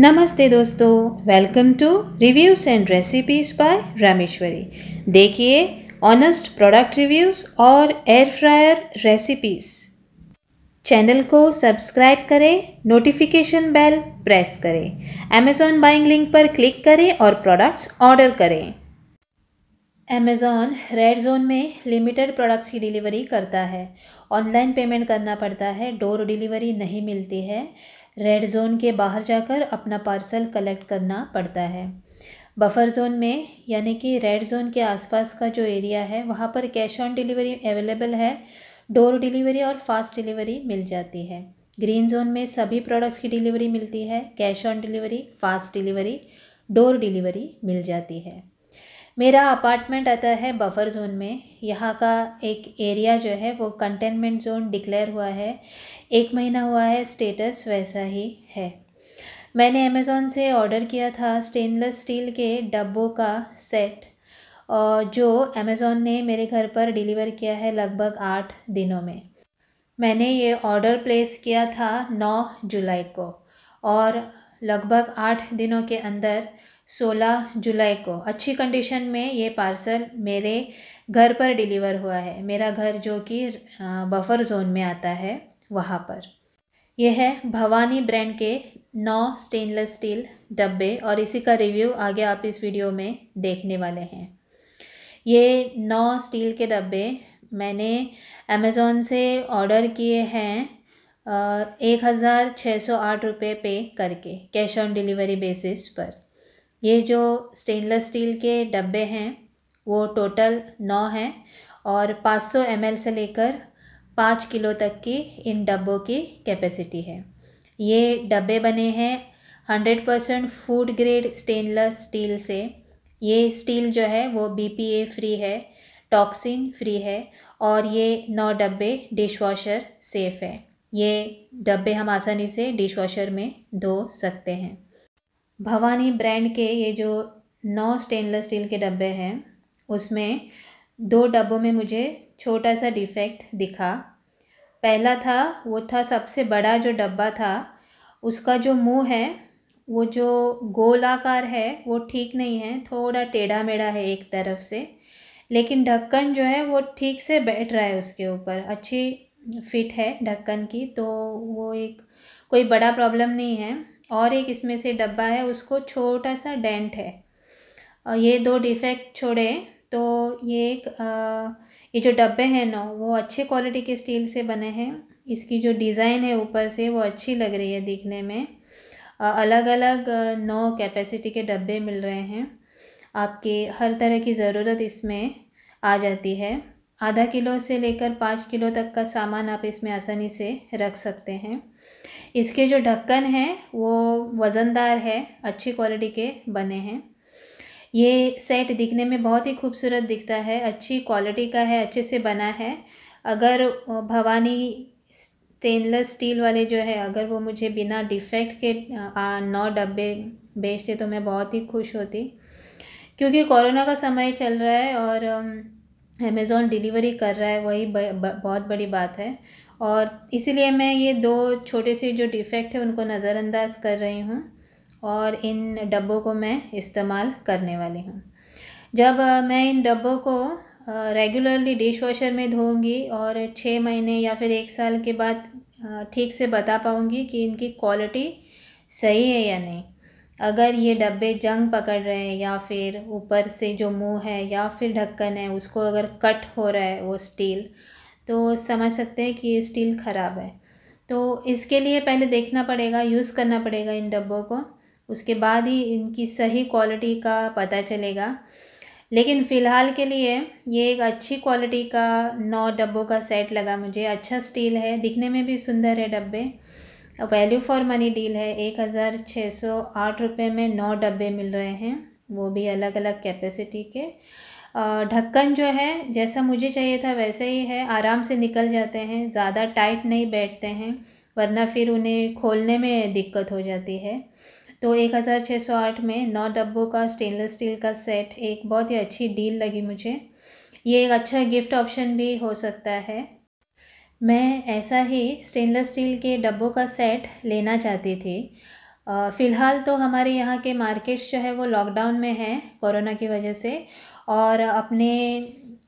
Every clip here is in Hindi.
नमस्ते दोस्तों welcome to reviews and recipes by Rameshwari देखिए ऑनेस्ट प्रोडक्ट रिव्यूज़ और एयर फ्रायर रेसिपीज़ चैनल को सब्सक्राइब करें नोटिफिकेशन बेल प्रेस करें अमेज़ॉन बाइंग लिंक पर क्लिक करें और प्रोडक्ट्स ऑर्डर करें अमेज़ॉन रेड जोन में लिमिटेड प्रोडक्ट्स की डिलीवरी करता है ऑनलाइन पेमेंट करना पड़ता है डोर डिलीवरी नहीं मिलती है रेड जोन के बाहर जाकर अपना पार्सल कलेक्ट करना पड़ता है बफर जोन में यानी कि रेड जोन के आसपास का जो एरिया है वहाँ पर कैश ऑन डिलीवरी अवेलेबल है डोर डिलीवरी और फास्ट डिलीवरी मिल जाती है ग्रीन जोन में सभी प्रोडक्ट्स की डिलीवरी मिलती है cash on delivery fast delivery door delivery मिल जाती है मेरा अपार्टमेंट आता है बफर ज़ोन में यहाँ का एक एरिया जो है वो कंटेनमेंट ज़ोन डिक्लेयर हुआ है एक महीना हुआ है स्टेटस वैसा ही है मैंने अमेज़ोन से ऑर्डर किया था स्टेनलेस स्टील के डब्बों का सेट जो अमेज़ोन ने मेरे घर पर डिलीवर किया है लगभग आठ दिनों में मैंने ये ऑर्डर प्लेस किया था नौ जुलाई को और लगभग आठ दिनों के अंदर सोलह जुलाई को अच्छी कंडीशन में ये पार्सल मेरे घर पर डिलीवर हुआ है मेरा घर जो कि बफर जोन में आता है वहाँ पर यह है भवानी ब्रांड के नौ स्टेनलेस स्टील डब्बे और इसी का रिव्यू आगे आप इस वीडियो में देखने वाले हैं ये नौ स्टील के डब्बे मैंने अमेज़ोन से ऑर्डर किए हैं एक हज़ार छः सौ आठ रुपये पे करके कैश ऑन डिलीवरी बेसिस पर ये जो स्टेनलेस स्टील के डब्बे हैं वो टोटल नौ हैं और 500 एम से लेकर पाँच किलो तक की इन डब्बों की कैपेसिटी है ये डब्बे बने हैं hundred percent food grade stainless steel से ये स्टील जो है वो बी फ्री है टॉक्सिन फ्री है और ये नौ डब्बे डिश वॉशर सेफ़ है ये डब्बे हम आसानी से डिश वॉशर में धो सकते हैं भवानी ब्रांड के ये जो नौ स्टेनलेस स्टील के डब्बे हैं उसमें दो डब्बों में मुझे छोटा सा डिफेक्ट दिखा पहला था वो था सबसे बड़ा जो डब्बा था उसका जो मुंह है वो जो गोलाकार है वो ठीक नहीं है थोड़ा टेढ़ा मेढ़ा है एक तरफ से लेकिन ढक्कन जो है वो ठीक से बैठ रहा है उसके ऊपर अच्छी फिट है ढक्कन की तो वो एक कोई बड़ा प्रॉब्लम नहीं है और एक इसमें से डब्बा है उसको छोटा सा डेंट है और ये दो डिफेक्ट छोड़े तो ये एक आ, ये जो डब्बे हैं ना वो अच्छे क्वालिटी के स्टील से बने हैं इसकी जो डिज़ाइन है ऊपर से वो अच्छी लग रही है दिखने में आ, अलग अलग नौ कैपेसिटी के डब्बे मिल रहे हैं आपके हर तरह की ज़रूरत इसमें आ जाती है आधा किलो से लेकर पाँच किलो तक का सामान आप इसमें आसानी से रख सकते हैं इसके जो ढक्कन हैं वो वज़नदार है अच्छी क्वालिटी के बने हैं ये सेट दिखने में बहुत ही खूबसूरत दिखता है अच्छी क्वालिटी का है अच्छे से बना है अगर भवानी स्टेनलेस स्टील वाले जो है अगर वो मुझे बिना डिफेक्ट के नौ डब्बे बेचते तो मैं बहुत ही खुश होती क्योंकि कोरोना का समय चल रहा है और अमेज़ोन डिलीवरी कर रहा है वही बहुत बड़ी बात है और इसीलिए मैं ये दो छोटे से जो डिफ़ेक्ट है उनको नज़रअंदाज कर रही हूँ और इन डब्बों को मैं इस्तेमाल करने वाली हूँ जब मैं इन डब्बों को रेगुलरली डिश वॉशर में धोऊंगी और छः महीने या फिर एक साल के बाद ठीक से बता पाऊँगी कि इनकी क्वालिटी सही है या नहीं अगर ये डब्बे जंग पकड़ रहे हैं या फिर ऊपर से जो मुंह है या फिर ढक्कन है उसको अगर कट हो रहा है वो स्टील तो समझ सकते हैं कि ये स्टील ख़राब है तो इसके लिए पहले देखना पड़ेगा यूज़ करना पड़ेगा इन डब्बों को उसके बाद ही इनकी सही क्वालिटी का पता चलेगा लेकिन फ़िलहाल के लिए ये एक अच्छी क्वालिटी का नौ डब्बों का सेट लगा मुझे अच्छा स्टील है दिखने में भी सुंदर है डब्बे वैल्यू फॉर मनी डील है एक हज़ार छः सौ आठ रुपये में नौ डब्बे मिल रहे हैं वो भी अलग अलग कैपेसिटी के ढक्कन जो है जैसा मुझे चाहिए था वैसे ही है आराम से निकल जाते हैं ज़्यादा टाइट नहीं बैठते हैं वरना फिर उन्हें खोलने में दिक्कत हो जाती है तो एक हज़ार छः सौ आठ में नौ डब्बों का स्टेनलेस स्टील का सेट एक बहुत ही अच्छी डील लगी मुझे ये एक अच्छा गिफ्ट ऑप्शन भी हो सकता है मैं ऐसा ही स्टेनलेस स्टील के डब्बों का सेट लेना चाहती थी फ़िलहाल तो हमारे यहाँ के मार्केट्स जो है वो लॉकडाउन में हैं कोरोना की वजह से और अपने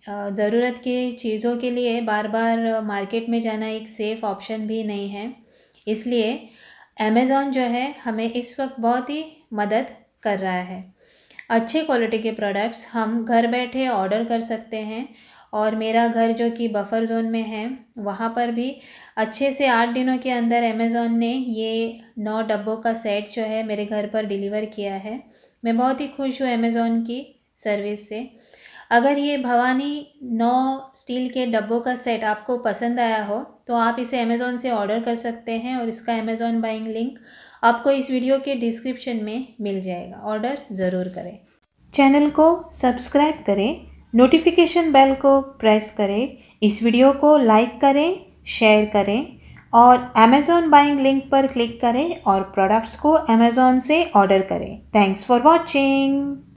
ज़रूरत की चीज़ों के लिए बार बार मार्केट में जाना एक सेफ़ ऑप्शन भी नहीं है इसलिए अमेज़ॉन जो है हमें इस वक्त बहुत ही मदद कर रहा है अच्छे क्वालिटी के प्रोडक्ट्स हम घर बैठे ऑर्डर कर सकते हैं और मेरा घर जो कि बफर ज़ोन में है वहाँ पर भी अच्छे से आठ दिनों के अंदर अमेज़ॉन ने ये नौ डब्बों का सेट जो है मेरे घर पर डिलीवर किया है मैं बहुत ही खुश हूँ अमेज़ॉन की सर्विस से अगर ये भवानी नौ स्टील के डब्बों का सेट आपको पसंद आया हो तो आप इसे अमेज़ोन से ऑर्डर कर सकते हैं और इसका अमेज़ोन बाइंग लिंक आपको इस वीडियो के डिस्क्रिप्शन में मिल जाएगा ऑर्डर ज़रूर करें चैनल को सब्सक्राइब करें नोटिफिकेशन बेल को प्रेस करें इस वीडियो को लाइक करें शेयर करें और अमेज़ॉन बाइंग लिंक पर क्लिक करें और प्रोडक्ट्स को अमेज़ॉन से ऑर्डर करें थैंक्स फॉर वॉचिंग